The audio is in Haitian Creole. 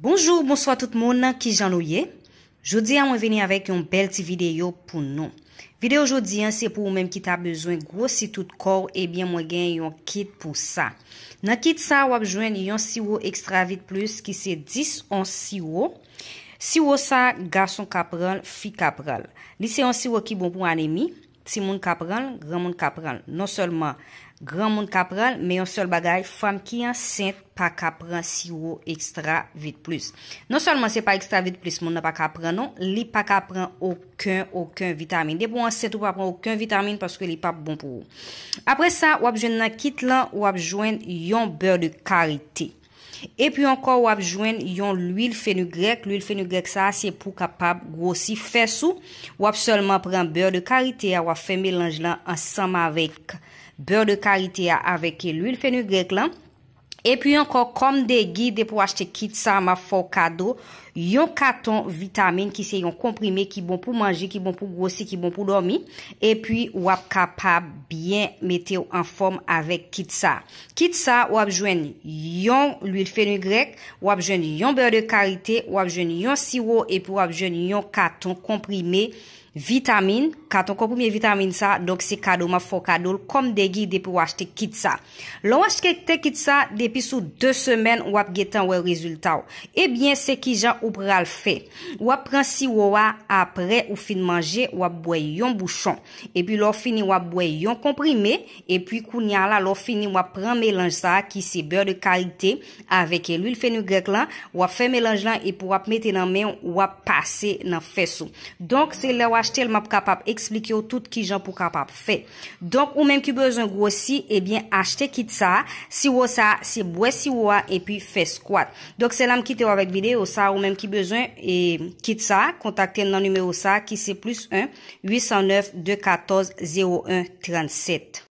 Bonjour, bonsoit tout moun nan ki jan lou ye. Jodi a mwen veni avek yon bel ti video pou nou. Video jodi an se pou ou menm ki ta bezwen gwo si tout kor ebyen mwen gen yon kit pou sa. Nan kit sa wap jwen yon siwo ekstravit plus ki se 10 ansiwo. Siwo sa garson kapral, fi kapral. Li se ansiwo ki bon pou anemi. Si moun ka pran, gran moun ka pran. Non solman, gran moun ka pran, me yon sol bagay, fam ki an sent pa ka pran siwo ekstra vit plus. Non solman, se pa ekstra vit plus, moun na pa ka pran non, li pa ka pran okun, okun vitamine. De pou an sent ou pa pran okun vitamine, paske li pa bon pou ou. Apre sa, wap jwen nan kit lan, wap jwen yon beur de karite. E pi ankon wap jwen yon l'uil fenugrek. L'uil fenugrek sa asye pou kapab gwo si fesou. Wap solman pren beur de karitea wap fe melanj lan ansama vek. Beur de karitea avek l'uil fenugrek lan. Epi ankon kom de gide pou achete Kitsa ma for kado, yon katon vitamine ki se yon komprime ki bon pou manje, ki bon pou grossi, ki bon pou dormi. Epi wap kapab bien mette ou an form avek Kitsa. Kitsa wap jwen yon l'ul fenugrek, wap jwen yon beur de karite, wap jwen yon siro, epi wap jwen yon katon komprime. vitamine, katon kon pou miye vitamine sa donk se kado ma fokadol kom degi depi wache te kit sa lo wache te kit sa depi sou 2 semen wap getan wè rezultat ebyen eh se ki jan ou pral fe wap pran si wawa apre ou fin manje wap bwayon bouchon, epi lo fini wap bwayon komprime, epi kou nyan la lo fini wap pran melange sa ki se beur de kalite, avek el ul fenugrek lan, wap fe melange lan epi wap mette nan men, wap pase nan fesou, donk se le wache Ache telman pou kapap eksplike ou tout ki jan pou kapap fe. Donk ou menm ki bezon gwo si, ebyen achete kit sa, si wò sa, si bwè si wò a, e pi fe skwad. Donk se la mkite wò avèk vide, ou sa ou menm ki bezon, kit sa, kontakte nan numè ou sa, ki se plus 1-809-214-0137.